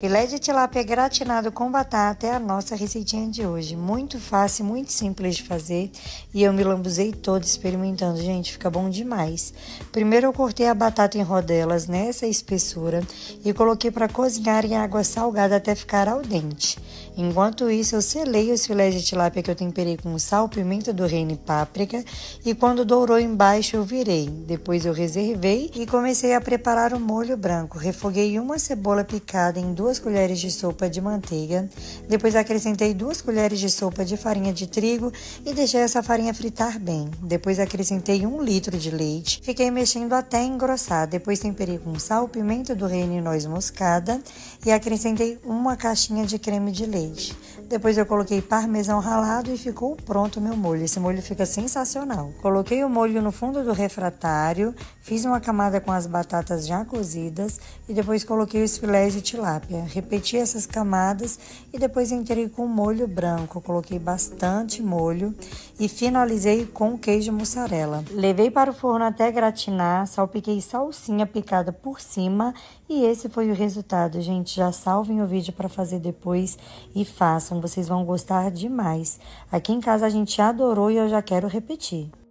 Filé de tilápia é gratinado com batata é a nossa receitinha de hoje. Muito fácil, muito simples de fazer e eu me lambuzei todo experimentando. Gente, fica bom demais. Primeiro eu cortei a batata em rodelas nessa espessura e coloquei para cozinhar em água salgada até ficar al dente. Enquanto isso, eu selei os filés de tilápia que eu temperei com sal, pimenta do reino e páprica e quando dourou embaixo eu virei. Depois eu reservei e comecei a preparar o molho branco. Refoguei uma cebola picada em duas duas colheres de sopa de manteiga. Depois acrescentei duas colheres de sopa de farinha de trigo e deixei essa farinha fritar bem. Depois acrescentei um litro de leite. Fiquei mexendo até engrossar. Depois temperei com sal, pimenta do reino e noz moscada e acrescentei uma caixinha de creme de leite. Depois eu coloquei parmesão ralado e ficou pronto o meu molho. Esse molho fica sensacional. Coloquei o molho no fundo do refratário, fiz uma camada com as batatas já cozidas e depois coloquei os filés de tilápia. Repeti essas camadas e depois entrei com molho branco. Coloquei bastante molho e finalizei com queijo mussarela. Levei para o forno até gratinar, salpiquei salsinha picada por cima e esse foi o resultado. Gente, já salvem o vídeo para fazer depois e façam, vocês vão gostar demais. Aqui em casa a gente adorou e eu já quero repetir.